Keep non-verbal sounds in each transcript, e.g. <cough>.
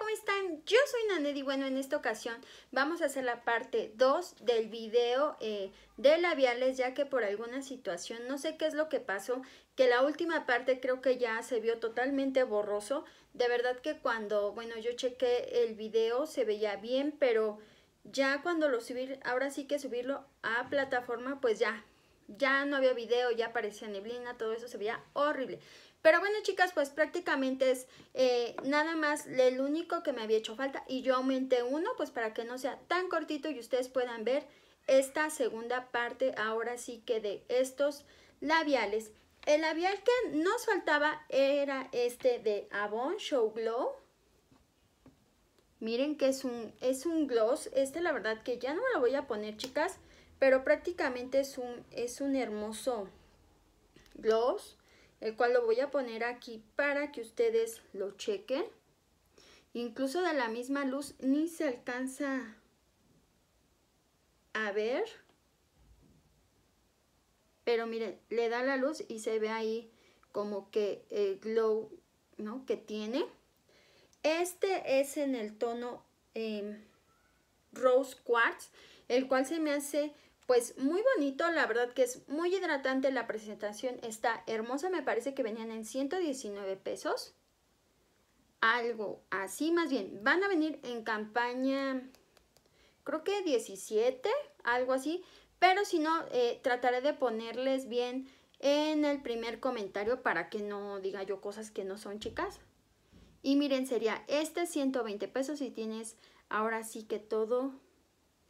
¿cómo están? Yo soy Naned y bueno, en esta ocasión vamos a hacer la parte 2 del video eh, de labiales, ya que por alguna situación, no sé qué es lo que pasó, que la última parte creo que ya se vio totalmente borroso. De verdad que cuando, bueno, yo chequé el video se veía bien, pero ya cuando lo subí, ahora sí que subirlo a plataforma, pues ya, ya no había video, ya aparecía neblina, todo eso se veía horrible. Pero bueno, chicas, pues prácticamente es eh, nada más el único que me había hecho falta y yo aumenté uno, pues para que no sea tan cortito y ustedes puedan ver esta segunda parte ahora sí que de estos labiales. El labial que nos faltaba era este de Avon Show Glow. Miren que es un, es un gloss. Este la verdad que ya no me lo voy a poner, chicas. Pero prácticamente es un, es un hermoso gloss el cual lo voy a poner aquí para que ustedes lo chequen. Incluso de la misma luz ni se alcanza a ver. Pero miren, le da la luz y se ve ahí como que el glow ¿no? que tiene. Este es en el tono em, Rose Quartz, el cual se me hace pues muy bonito, la verdad que es muy hidratante la presentación, está hermosa, me parece que venían en 119 pesos. Algo así, más bien, van a venir en campaña, creo que 17, algo así, pero si no, eh, trataré de ponerles bien en el primer comentario para que no diga yo cosas que no son chicas. Y miren, sería este 120 pesos y tienes ahora sí que todo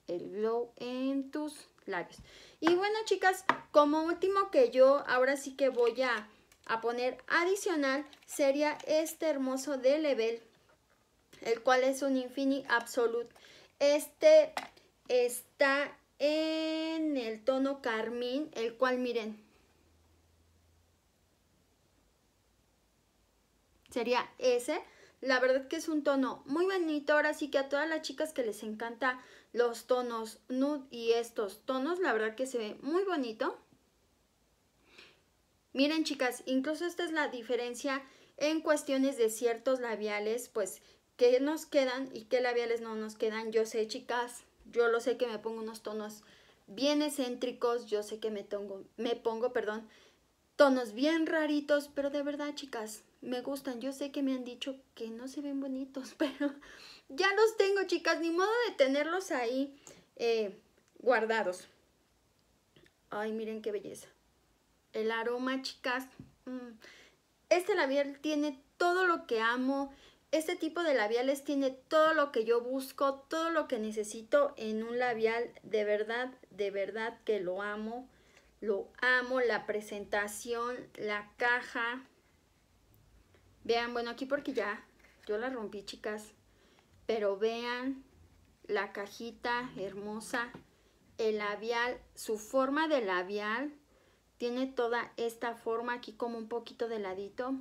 el glow en tus labios. Y bueno, chicas, como último que yo ahora sí que voy a, poner adicional sería este hermoso de Level, el cual es un Infinity Absolute. Este está en el tono carmín, el cual miren, sería ese. La verdad que es un tono muy bonito, ahora sí que a todas las chicas que les encanta los tonos nude y estos tonos, la verdad que se ve muy bonito. Miren chicas, incluso esta es la diferencia en cuestiones de ciertos labiales, pues qué nos quedan y qué labiales no nos quedan. Yo sé chicas, yo lo sé que me pongo unos tonos bien excéntricos, yo sé que me, pongo me pongo, perdón, tonos bien raritos, pero de verdad, chicas, me gustan. Yo sé que me han dicho que no se ven bonitos, <laughs> pero ya los tengo, chicas. Ni modo de tenerlos ahí eh, guardados. Ay, miren qué belleza. El aroma, chicas. Mm, este labial tiene todo lo que amo. Este tipo de labiales tiene todo lo que yo busco, todo lo que necesito en un labial. De verdad, de verdad que lo amo. Lo amo, la presentación, la caja. Vean, bueno, aquí porque ya yo la rompí, chicas. Pero vean la cajita hermosa, el labial, su forma de labial. Tiene toda esta forma aquí como un poquito de ladito.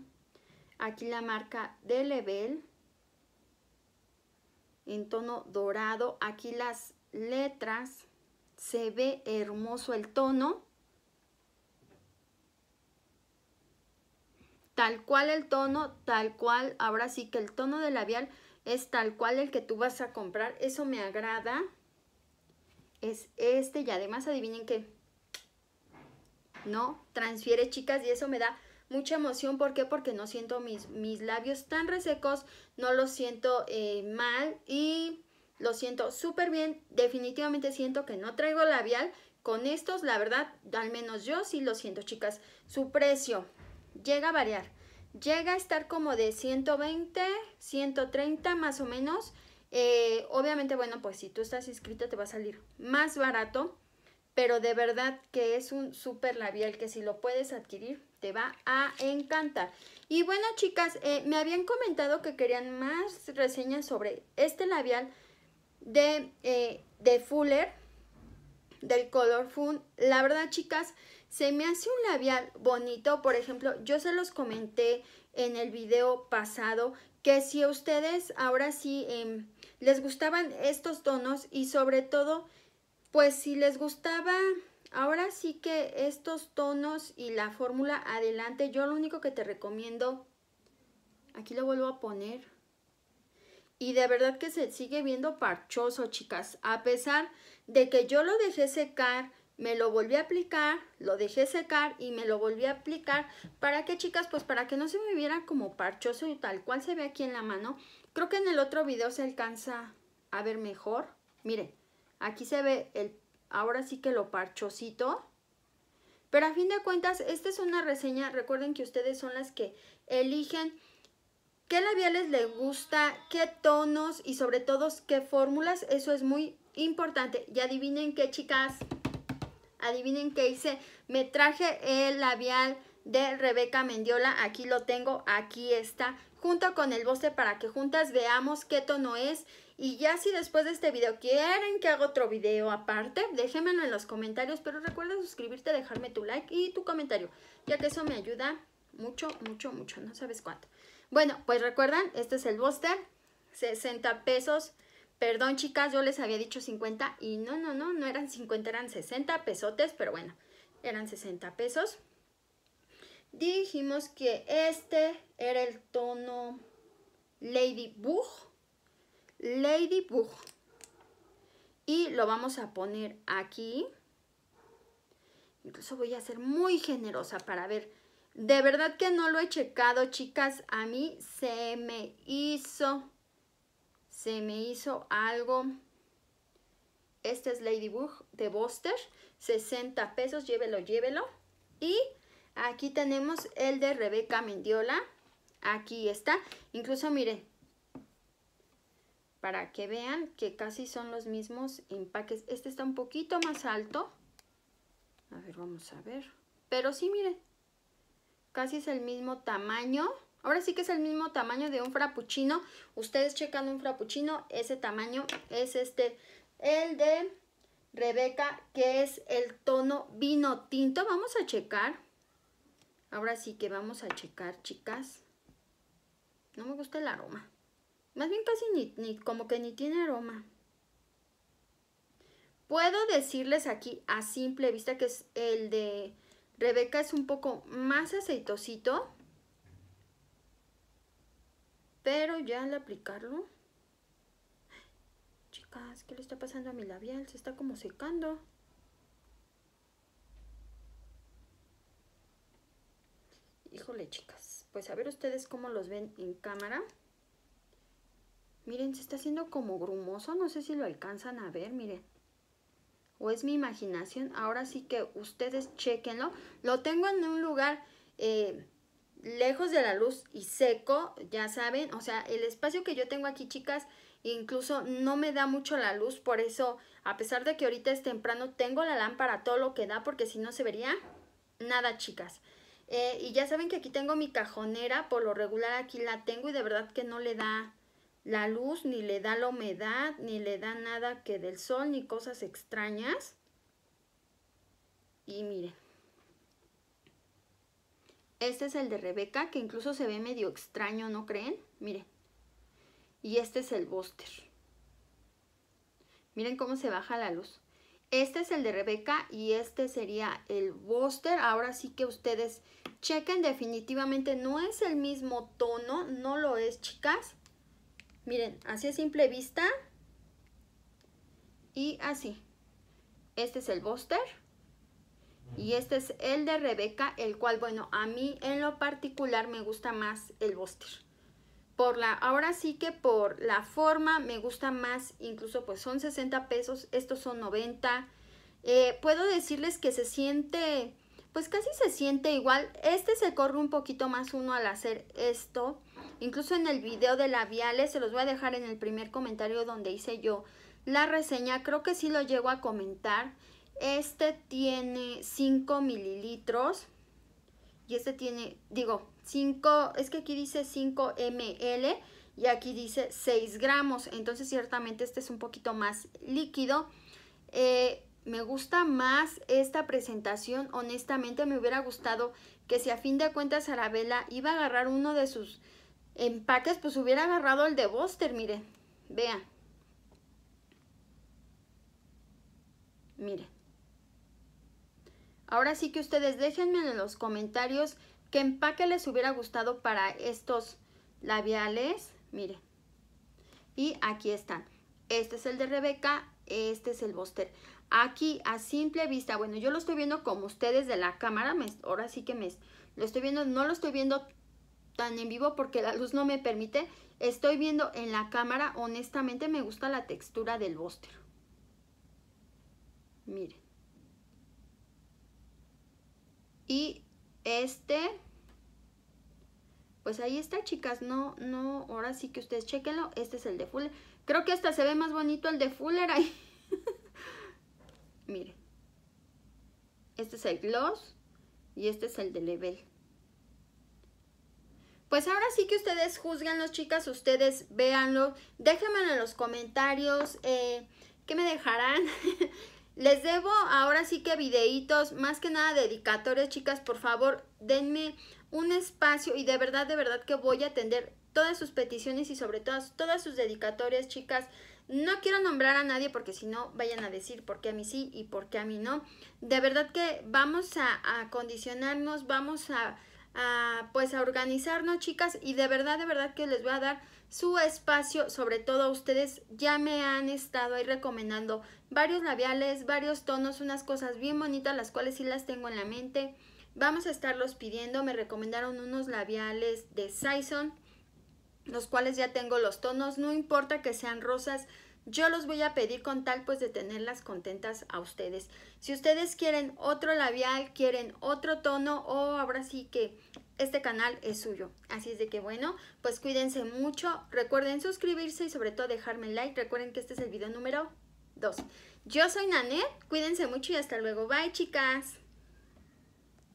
Aquí la marca de Level en tono dorado. Aquí las letras. Se ve hermoso el tono. tal cual el tono, tal cual, ahora sí que el tono de labial es tal cual el que tú vas a comprar, eso me agrada, es este y además adivinen qué, no, transfiere chicas y eso me da mucha emoción, ¿por qué? Porque no siento mis, mis labios tan resecos, no los siento eh, mal y lo siento súper bien, definitivamente siento que no traigo labial, con estos la verdad, al menos yo sí lo siento chicas, su precio, llega a variar. Llega a estar como de 120, 130 más o menos. Eh, obviamente, bueno, pues si tú estás inscrito te va a salir más barato, pero de verdad que es un súper labial que si lo puedes adquirir te va a encantar. Y bueno, chicas, eh, me habían comentado que querían más reseñas sobre este labial de, eh, de Fuller, del Color Fun. La verdad, chicas, se me hace un labial bonito, por ejemplo, yo se los comenté en el video pasado que si a ustedes ahora sí em, les gustaban estos tonos y sobre todo, pues si les gustaba ahora sí que estos tonos y la fórmula adelante, yo lo único que te recomiendo, aquí lo vuelvo a poner, y de verdad que se sigue viendo parchoso, chicas. A pesar de que yo lo dejé secar, me lo volví a aplicar, lo dejé secar y me lo volví a aplicar. ¿Para qué, chicas? Pues para que no se me viera como parchoso y tal cual se ve aquí en la mano. Creo que en el otro video se alcanza a ver mejor. mire aquí se ve el, ahora sí que lo parchosito. Pero a fin de cuentas, esta es una reseña. Recuerden que ustedes son las que eligen qué labiales les gusta, qué tonos y sobre todo qué fórmulas. Eso es muy importante. Y adivinen qué, chicas. Adivinen qué hice. Me traje el labial de Rebeca Mendiola. Aquí lo tengo, aquí está. Junto con el boce para que juntas veamos qué tono es. Y ya si después de este video quieren que haga otro video aparte, déjenmelo en los comentarios. Pero recuerda suscribirte, dejarme tu like y tu comentario. Ya que eso me ayuda mucho, mucho, mucho. No sabes cuánto. Bueno, pues recuerdan, este es el booster. 60 pesos. Perdón, chicas, yo les había dicho 50 y no, no, no, no eran 50, eran 60 pesotes, pero bueno, eran 60 pesos. Dijimos que este era el tono Ladybug. Ladybug. Y lo vamos a poner aquí. Incluso voy a ser muy generosa para ver. De verdad que no lo he checado, chicas. A mí se me hizo se me hizo algo... Este es Ladybug de Buster, 60 pesos, llévelo, llévelo. Y aquí tenemos el de Rebeca Mendiola, aquí está. Incluso miren, para que vean que casi son los mismos empaques. Este está un poquito más alto. A ver, vamos a ver. Pero sí, miren, casi es el mismo tamaño. Ahora sí que es el mismo tamaño de un frappuccino. Ustedes checan un frappuccino, ese tamaño es este. El de Rebeca, que es el tono vino tinto. Vamos a checar. Ahora sí que vamos a checar, chicas. No me gusta el aroma. Más bien casi ni, como que ni tiene aroma. Puedo decirles aquí a simple vista que es el de Rebeca es un poco más aceitosito. Pero ya al aplicarlo... Chicas, ¿qué le está pasando a mi labial? Se está como secando. Híjole, chicas. Pues a ver ustedes cómo los ven en cámara. Miren, se está haciendo como grumoso. No sé si lo alcanzan a ver, miren. O es mi imaginación. Ahora sí que ustedes chequenlo. Lo tengo en un lugar... Eh, lejos de la luz y seco, ya saben, o sea, el espacio que yo tengo aquí, chicas, incluso no me da mucho la luz, por eso, a pesar de que ahorita es temprano, tengo la lámpara todo lo que da, porque si no se vería nada, chicas. Eh, y ya saben que aquí tengo mi cajonera, por lo regular aquí la tengo y de verdad que no le da la luz, ni le da la humedad, ni le da nada que del sol, ni cosas extrañas. Y miren. Este es el de Rebeca, que incluso se ve medio extraño, ¿no creen? Miren. Y este es el Buster. Miren cómo se baja la luz. Este es el de Rebeca y este sería el Buster. Ahora sí que ustedes chequen definitivamente. No es el mismo tono, no lo es, chicas. Miren, así a simple vista. Y así. Este es el Buster. Y este es el de Rebeca, el cual, bueno, a mí en lo particular me gusta más el bóster. Por la, ahora sí que por la forma me gusta más, incluso pues son 60 pesos, estos son 90. Eh, puedo decirles que se siente, pues casi se siente igual. Este se corre un poquito más uno al hacer esto. Incluso en el video de labiales, se los voy a dejar en el primer comentario donde hice yo la reseña. Creo que sí lo llego a comentar. Este tiene 5 mililitros. Y este tiene, digo, 5, es que aquí dice 5 ml y aquí dice 6 gramos. Entonces ciertamente este es un poquito más líquido. Eh, me gusta más esta presentación. Honestamente me hubiera gustado que si a fin de cuentas Arabella iba a agarrar uno de sus empaques, pues hubiera agarrado el de Buster, miren. Vean. Mire. Ahora sí que ustedes déjenme en los comentarios qué empaque les hubiera gustado para estos labiales. Miren. Y aquí están. Este es el de Rebeca, este es el bóster. Aquí a simple vista, bueno, yo lo estoy viendo como ustedes de la cámara, ahora sí que me lo estoy viendo, no lo estoy viendo tan en vivo porque la luz no me permite. Estoy viendo en la cámara, honestamente me gusta la textura del bóster. Miren. Y este, pues ahí está, chicas. No, no, ahora sí que ustedes chequenlo. Este es el de Fuller. Creo que hasta se ve más bonito el de Fuller ahí. <laughs> Miren. Este es el gloss y este es el de level. Pues ahora sí que ustedes juzguenlos, chicas, ustedes véanlo. déjenme en los comentarios. Eh, ¿Qué me dejarán? <laughs> Les debo ahora sí que videitos, más que nada dedicatorias, chicas, por favor, denme un espacio y de verdad, de verdad que voy a atender todas sus peticiones y sobre todo todas sus dedicatorias, chicas. No quiero nombrar a nadie porque si no vayan a decir por qué a mí sí y por qué a mí no. De verdad que vamos a, a condicionarnos, vamos a pues a organizarnos, chicas, y de verdad, de verdad que les voy a dar su espacio, sobre todo a ustedes ya me han estado ahí recomendando varios labiales, varios tonos, unas cosas bien bonitas, las cuales sí las tengo en la mente. Vamos a estarlos pidiendo, me recomendaron unos labiales de Saison, los cuales ya tengo los tonos, no importa que sean rosas, yo los voy a pedir con tal pues de tenerlas contentas a ustedes. Si ustedes quieren otro labial, quieren otro tono o ahora sí que este canal es suyo. Así es de que bueno, pues cuídense mucho. Recuerden suscribirse y sobre todo dejarme like. Recuerden que este es el video número 2. Yo soy Nanet, cuídense mucho y hasta luego. Bye chicas.